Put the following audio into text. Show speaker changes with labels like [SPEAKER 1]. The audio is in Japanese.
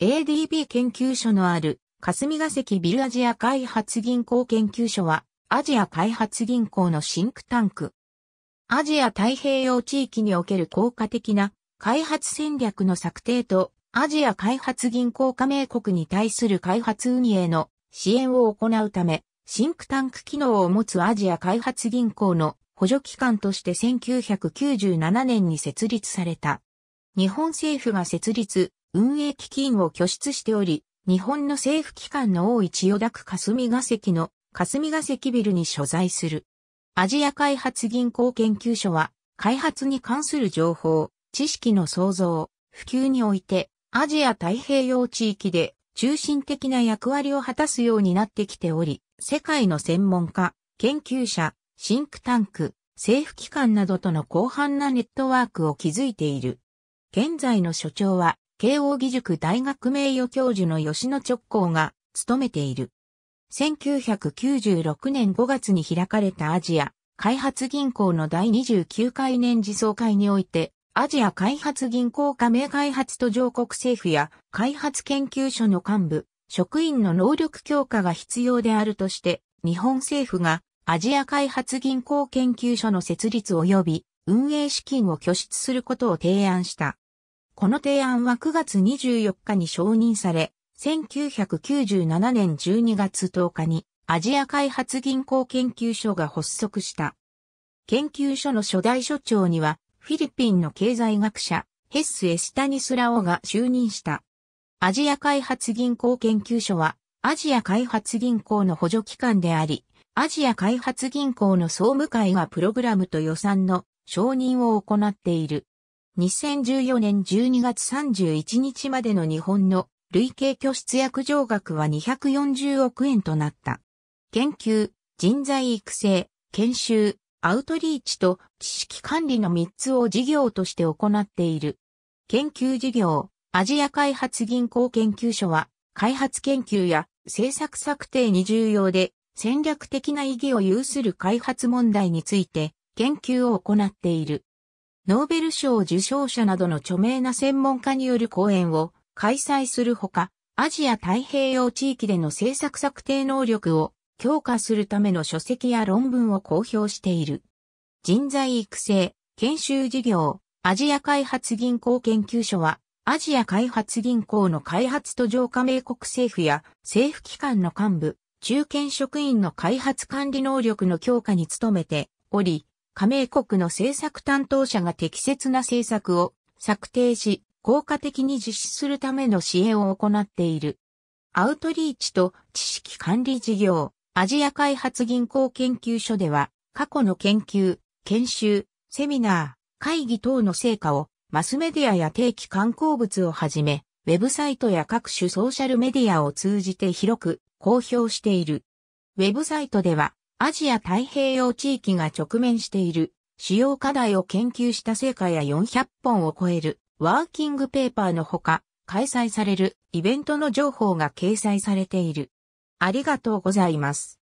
[SPEAKER 1] ADB 研究所のある霞ヶ関ビルアジア開発銀行研究所はアジア開発銀行のシンクタンク。アジア太平洋地域における効果的な開発戦略の策定とアジア開発銀行加盟国に対する開発運営の支援を行うため、シンクタンク機能を持つアジア開発銀行の補助機関として1997年に設立された。日本政府が設立、運営基金を拠出しており、日本の政府機関の多い千代田区霞が関の霞が関ビルに所在する。アジア開発銀行研究所は、開発に関する情報、知識の創造、普及において、アジア太平洋地域で中心的な役割を果たすようになってきており、世界の専門家、研究者、シンクタンク、政府機関などとの広範なネットワークを築いている。現在の所長は、慶応義塾大学名誉教授の吉野直行が務めている。1996年5月に開かれたアジア開発銀行の第29回年次総会において、アジア開発銀行加盟開発途上国政府や開発研究所の幹部、職員の能力強化が必要であるとして、日本政府がアジア開発銀行研究所の設立及び運営資金を拠出することを提案した。この提案は9月24日に承認され、1997年12月10日にアジア開発銀行研究所が発足した。研究所の初代所長には、フィリピンの経済学者、ヘッス・エスタニスラオが就任した。アジア開発銀行研究所は、アジア開発銀行の補助機関であり、アジア開発銀行の総務会がプログラムと予算の承認を行っている。2014年12月31日までの日本の累計拠出約定額は240億円となった。研究、人材育成、研修、アウトリーチと知識管理の3つを事業として行っている。研究事業、アジア開発銀行研究所は、開発研究や政策策定に重要で戦略的な意義を有する開発問題について研究を行っている。ノーベル賞受賞者などの著名な専門家による講演を開催するほか、アジア太平洋地域での政策策定能力を強化するための書籍や論文を公表している。人材育成、研修事業、アジア開発銀行研究所は、アジア開発銀行の開発途上加盟国政府や政府機関の幹部、中堅職員の開発管理能力の強化に努めており、加盟国の政策担当者が適切な政策を策定し、効果的に実施するための支援を行っている。アウトリーチと知識管理事業、アジア開発銀行研究所では、過去の研究、研修、セミナー、会議等の成果を、マスメディアや定期観光物をはじめ、ウェブサイトや各種ソーシャルメディアを通じて広く公表している。ウェブサイトでは、アジア太平洋地域が直面している主要課題を研究した成果や400本を超えるワーキングペーパーのほか、開催されるイベントの情報が掲載されている。ありがとうございます。